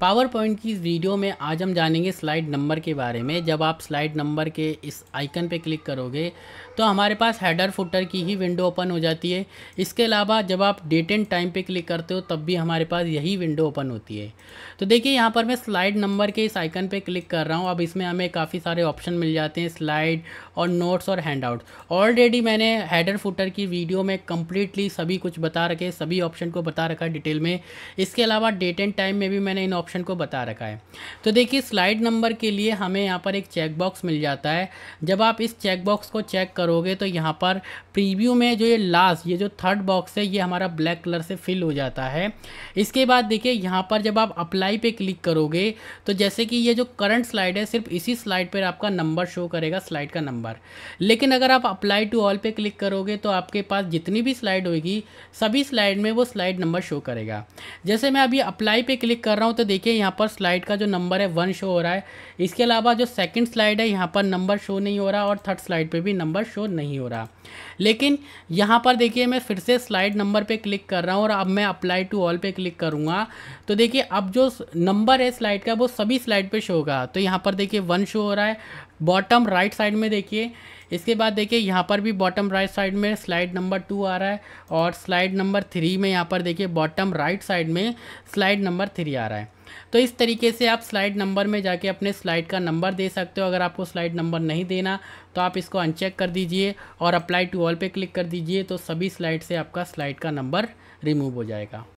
power point की इस video में आज हम जानेंगे स्लाइड नंबर के बारे में जब आप स्लाइड नंबर के इस आइकन पर क्लिक करोगे तो हमारे पास हेडर फुटर की ही विंडो ओपन हो जाती है इसके अलावा जब आप डेट एंड टाइम पे क्लिक करते हो तब भी हमारे पास यही विंडो ओपन होती है तो देखिए यहाँ पर मैं स्लाइड नंबर के इस आइकन पर क्लिक कर रहा हूँ अब इसमें हमें काफ़ी सारे ऑप्शन मिल जाते हैं स्लाइड और नोट्स और हैंड ऑलरेडी मैंने हेडर फुटर की वीडियो में कम्प्लीटली सभी कुछ बता रखे सभी ऑप्शन को बता रखा डिटेल में इसके अलावा डेट एंड टाइम में भी मैंने इन ऑप्शन को बता रखा है तो देखिए स्लाइड नंबर के लिए हमें यहाँ पर एक चेकबॉक्स मिल जाता है जब आप इस चेकबॉक्स को चेक करोगे तो यहाँ पर प्रीव्यू में जो ये लास्ट ये जो थर्ड बॉक्स है ये हमारा ब्लैक कलर से फिल हो जाता है इसके बाद देखिए यहाँ पर जब आप अप्लाई पे क्लिक करोगे तो जैसे कि ये जो करंट स्लाइड है सिर्फ इसी स्लाइड पर आपका नंबर शो करेगा स्लाइड का नंबर लेकिन अगर आप अप्लाई टू ऑल पर क्लिक करोगे तो आपके पास जितनी भी स्लाइड होगी सभी स्लाइड में वो स्लाइड नंबर शो करेगा जैसे मैं अभी अप्लाई पर क्लिक कर रहा हूँ तो देखिए यहाँ पर स्लाइड का जो जो नंबर है वन शो हो रहा है इसके अलावा जो सेकंड स्लाइड है यहाँ पर नंबर शो नहीं हो रहा और थर्ड स्लाइड पे भी नंबर शो नहीं हो रहा लेकिन यहाँ पर देखिए मैं फिर से स्लाइड नंबर पे क्लिक कर रहा हूँ और अब मैं अप्लाई टू ऑल पे क्लिक करूँगा तो देखिए अब जो नंबर है स्लाइड का वो सभी स्लाइड पर शो होगा तो यहाँ पर देखिए वन शो हो रहा है बॉटम राइट साइड में देखिए इसके बाद देखिए यहाँ पर भी बॉटम राइट साइड में स्लाइड नंबर टू आ रहा है और स्लाइड नंबर थ्री में यहाँ पर देखिए बॉटम राइट साइड में स्लाइड नंबर थ्री आ रहा है तो इस तरीके से आप स्लाइड नंबर में जाके अपने स्लाइड का नंबर दे सकते हो अगर आपको स्लाइड नंबर नहीं देना तो आप इसको अनचेक कर दीजिए और अप्लाई टू ऑल पे क्लिक कर दीजिए तो सभी स्लाइड से आपका स्लाइड का नंबर रिमूव हो जाएगा